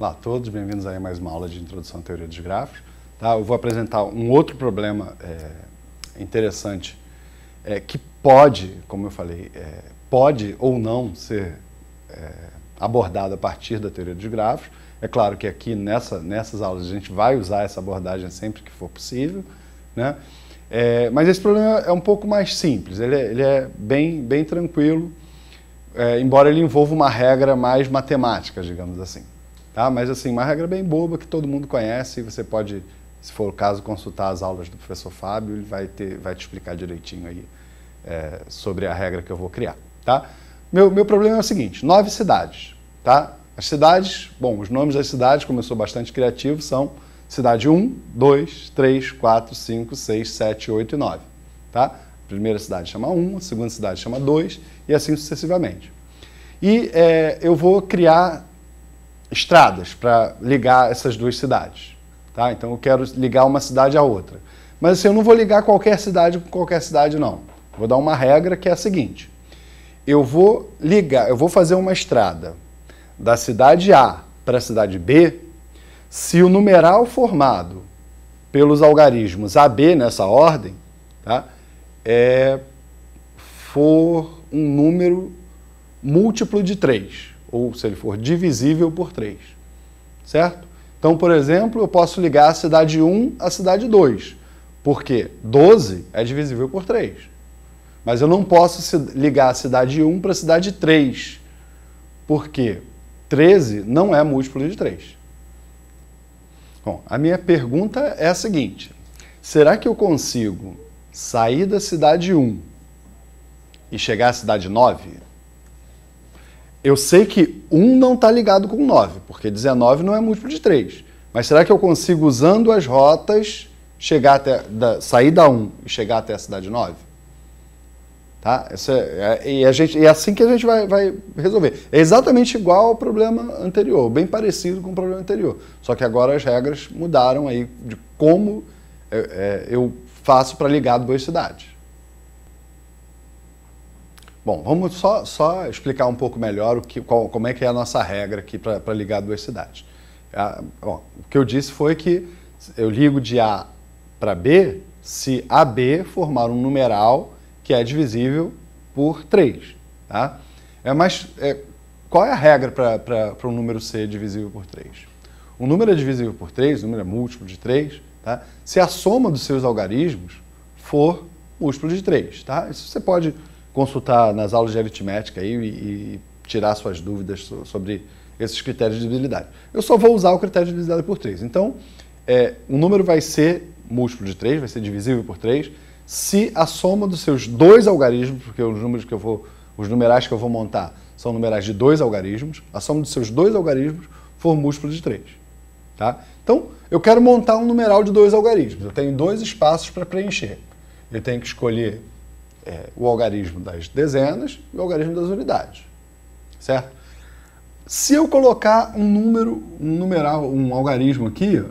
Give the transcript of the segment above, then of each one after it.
Olá a todos, bem-vindos a mais uma aula de Introdução à Teoria dos Grafos. Tá? Eu vou apresentar um outro problema é, interessante é, que pode, como eu falei, é, pode ou não ser é, abordado a partir da teoria dos grafos. É claro que aqui nessa, nessas aulas a gente vai usar essa abordagem sempre que for possível, né? É, mas esse problema é um pouco mais simples, ele é, ele é bem, bem tranquilo, é, embora ele envolva uma regra mais matemática, digamos assim. Tá? Mas assim, uma regra bem boba que todo mundo conhece, você pode, se for o caso, consultar as aulas do professor Fábio, ele vai, ter, vai te explicar direitinho aí é, sobre a regra que eu vou criar. Tá? Meu, meu problema é o seguinte, nove cidades. Tá? As cidades, bom, os nomes das cidades, como eu sou bastante criativo, são cidade 1, 2, 3, 4, 5, 6, 7, 8 e 9. Tá? A primeira cidade chama 1, a segunda cidade chama 2 e assim sucessivamente. E é, eu vou criar estradas para ligar essas duas cidades. Tá? Então eu quero ligar uma cidade à outra. Mas assim, eu não vou ligar qualquer cidade com qualquer cidade, não. Vou dar uma regra que é a seguinte: eu vou ligar, eu vou fazer uma estrada da cidade A para a cidade B, se o numeral formado pelos algarismos AB nessa ordem tá, é, for um número múltiplo de 3 ou se ele for divisível por 3. Certo? Então, por exemplo, eu posso ligar a cidade 1 à cidade 2, porque 12 é divisível por 3. Mas eu não posso ligar a cidade 1 para a cidade 3, porque 13 não é múltiplo de 3. Bom, a minha pergunta é a seguinte: será que eu consigo sair da cidade 1 e chegar à cidade 9? eu sei que 1 não está ligado com 9, porque 19 não é múltiplo de 3. Mas será que eu consigo, usando as rotas, chegar até da, sair da 1 e chegar até a cidade 9? Tá? Essa é, é, e a gente, é assim que a gente vai, vai resolver. É exatamente igual ao problema anterior, bem parecido com o problema anterior. Só que agora as regras mudaram aí de como é, é eu faço para ligar duas cidades. Bom, vamos só, só explicar um pouco melhor o que, qual, como é que é a nossa regra aqui para ligar duas cidades. Ah, bom, o que eu disse foi que eu ligo de A para B se AB formar um numeral que é divisível por 3. Tá? É, mas é, qual é a regra para um número ser divisível por 3? Um número é divisível por 3, um número é múltiplo de 3, tá? se a soma dos seus algarismos for múltiplo de 3. Tá? Isso você pode consultar nas aulas de aritmética aí, e, e tirar suas dúvidas sobre esses critérios de divisibilidade. Eu só vou usar o critério de divisibilidade por 3. Então, é, um número vai ser múltiplo de 3, vai ser divisível por 3, se a soma dos seus dois algarismos, porque os números que eu vou, os numerais que eu vou montar são numerais de dois algarismos, a soma dos seus dois algarismos for múltiplo de 3. Tá? Então, eu quero montar um numeral de dois algarismos. Eu tenho dois espaços para preencher. Eu tenho que escolher é, o algarismo das dezenas e o algarismo das unidades, certo? Se eu colocar um número, um numeral, um algarismo aqui,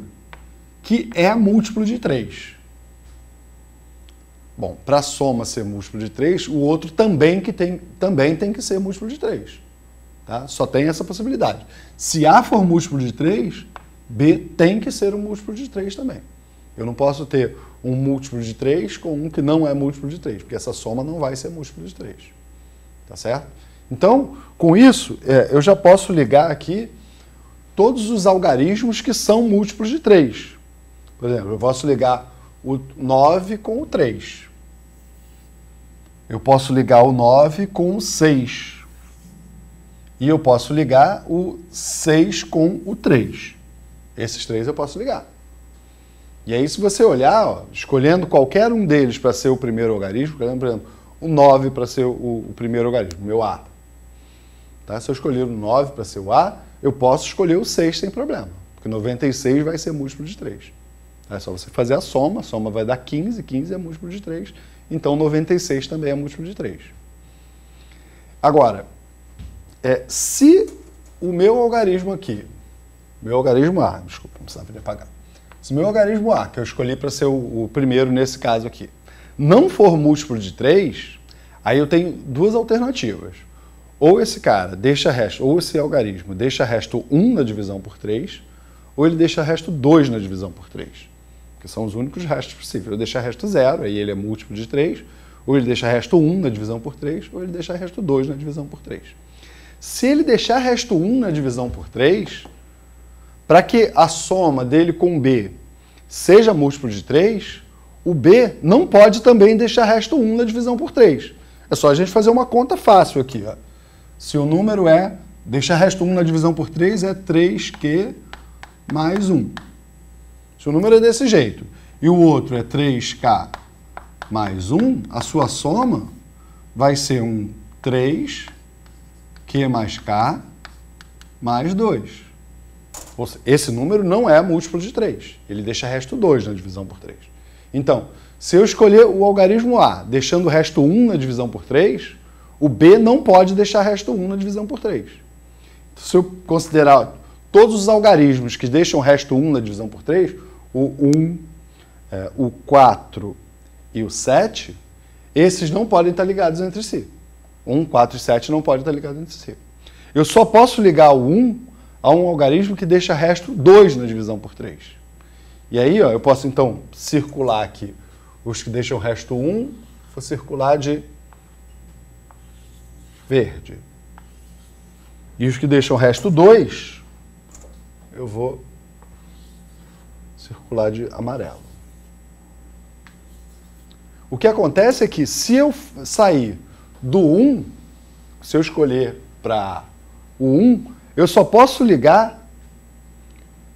que é múltiplo de 3. Bom, para a soma ser múltiplo de 3, o outro também, que tem, também tem que ser múltiplo de 3. Tá? Só tem essa possibilidade. Se A for múltiplo de 3, B tem que ser um múltiplo de 3 também. Eu não posso ter um múltiplo de 3 com um que não é múltiplo de 3, porque essa soma não vai ser múltiplo de 3. Tá certo? Então, com isso, é, eu já posso ligar aqui todos os algarismos que são múltiplos de 3. Por exemplo, eu posso ligar o 9 com o 3. Eu posso ligar o 9 com o 6. E eu posso ligar o 6 com o 3. Esses três eu posso ligar. E aí, se você olhar, ó, escolhendo qualquer um deles para ser o primeiro algarismo, por exemplo, o 9 para ser o, o, primeiro algarismo, meu A. Tá? Se eu escolher o 9 para ser o A, eu posso escolher o 6 sem problema, porque 96 vai ser múltiplo de 3. É só você fazer a soma, a soma vai dar 15, 15 é múltiplo de 3, então 96 também é múltiplo de 3. Agora, é, se o meu algarismo aqui, meu algarismo A, desculpa, não precisava apagar se meu algarismo A, que eu escolhi para ser o, o primeiro nesse caso aqui, não for múltiplo de 3, aí eu tenho duas alternativas. Ou esse cara deixa resto, ou esse algarismo deixa resto 1 na divisão por 3, ou ele deixa resto 2 na divisão por 3, que são os únicos restos possíveis. Ou deixa resto 0, aí ele é múltiplo de 3, ou ele deixa resto 1 na divisão por 3, ou ele deixa resto 2 na divisão por 3. Se ele deixar resto 1 na divisão por 3, para que a soma dele com B seja múltiplo de 3, o B não pode também deixar resto 1 na divisão por 3. É só a gente fazer uma conta fácil aqui. Ó. Se o número é, deixar resto 1 na divisão por 3 é 3Q mais 1. Se o número é desse jeito e o outro é 3K mais 1, a sua soma vai ser um 3Q mais K mais 2. Esse número não é múltiplo de 3. Ele deixa resto 2 na divisão por 3. Então, se eu escolher o algarismo A, deixando o resto 1 na divisão por 3, o B não pode deixar resto 1 na divisão por 3. Então, se eu considerar todos os algarismos que deixam resto 1 na divisão por 3, o 1, é, o 4 e o 7, esses não podem estar ligados entre si. 1, 4 e 7 não podem estar ligados entre si. Eu só posso ligar o 1 a um algarismo que deixa resto 2 na divisão por 3. E aí ó, eu posso então circular aqui os que deixam resto 1, um, vou circular de verde. E os que deixam resto 2, eu vou circular de amarelo. O que acontece é que se eu sair do 1, se eu escolher para o 1, eu só posso ligar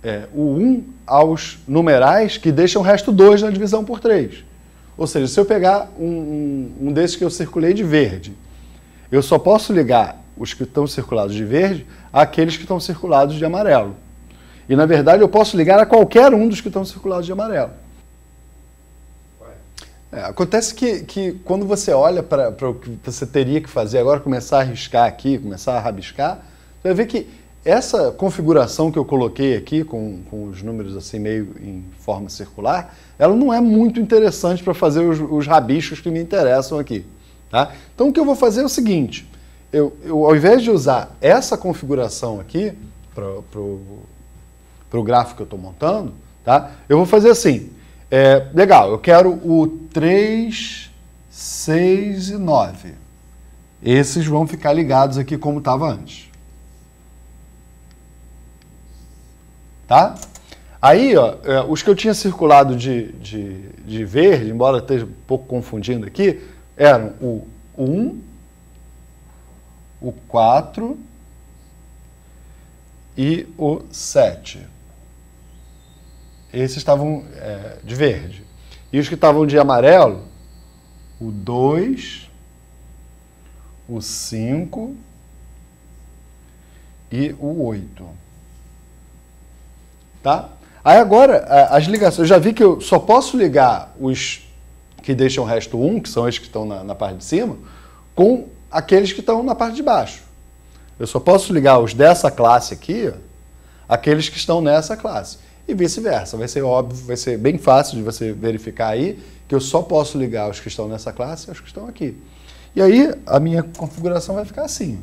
é, o 1 aos numerais que deixam o resto 2 na divisão por 3. Ou seja, se eu pegar um, um, um desses que eu circulei de verde, eu só posso ligar os que estão circulados de verde àqueles que estão circulados de amarelo. E, na verdade, eu posso ligar a qualquer um dos que estão circulados de amarelo. É, acontece que, que quando você olha para o que você teria que fazer agora, começar a riscar aqui, começar a rabiscar, você vai ver que essa configuração que eu coloquei aqui, com, com os números assim meio em forma circular, ela não é muito interessante para fazer os, os, rabichos que me interessam aqui. Tá? Então o que eu vou fazer é o seguinte, eu, eu ao invés de usar essa configuração aqui para o gráfico que eu estou montando, tá? eu vou fazer assim, é, legal, eu quero o 3, 6 e 9. Esses vão ficar ligados aqui como estava antes. Tá? Aí, ó, é, os que eu tinha circulado de, de, de verde, embora esteja um pouco confundindo aqui, eram o 1, o 4 e o 7. Esses estavam é, de verde. E os que estavam de amarelo, o 2, o 5 e o 8. Tá? Aí agora, é, as ligações, eu já vi que eu só posso ligar os que deixam o resto 1, um, que são esses que estão na, na parte de cima, com aqueles que estão na parte de baixo. Eu só posso ligar os dessa classe aqui, aqueles que estão nessa classe. E vice-versa. Vai ser óbvio, vai ser bem fácil de você verificar aí que eu só posso ligar os que estão nessa classe e os que estão aqui. E aí a minha configuração vai ficar assim.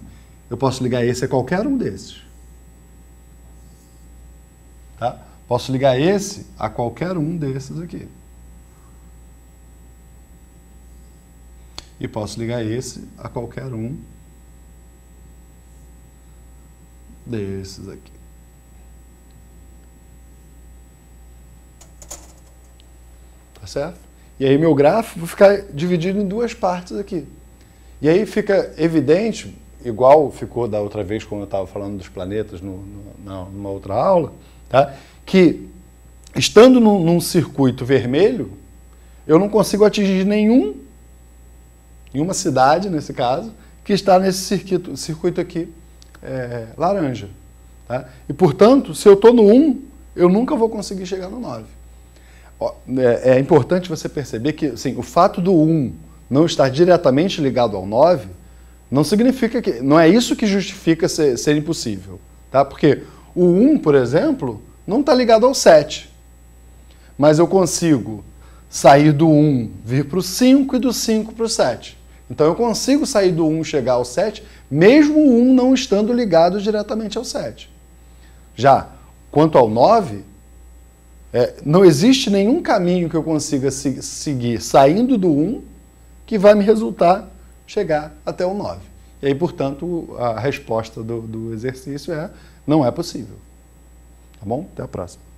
Eu posso ligar esse a qualquer um desses. Tá? Posso ligar esse a qualquer um desses aqui. E posso ligar esse a qualquer um desses aqui. Tá certo? E aí meu gráfico ficar dividido em duas partes aqui. E aí fica evidente, igual ficou da outra vez quando eu estava falando dos planetas no, no, numa outra aula, tá? que estando num, num circuito vermelho, eu não consigo atingir nenhum, nenhuma cidade, nesse caso, que está nesse circuito, circuito aqui é, laranja. Tá? E, portanto, se eu estou no 1, eu nunca vou conseguir chegar no 9. é, é, importante você perceber que assim, o fato do 1 não estar diretamente ligado ao 9 não significa que. Não é isso que justifica ser, ser impossível. Tá? Porque o 1, por exemplo, não está ligado ao 7. Mas eu consigo sair do 1, vir para o 5 e do 5 para o 7. Então eu consigo sair do 1 chegar ao 7, mesmo o 1 não estando ligado diretamente ao 7. Já quanto ao 9, é, não existe nenhum caminho que eu consiga se, seguir saindo do 1 que vai me resultar chegar até o 9. E aí, portanto, a resposta do, do exercício é não é possível. Tá bom? Até a próxima.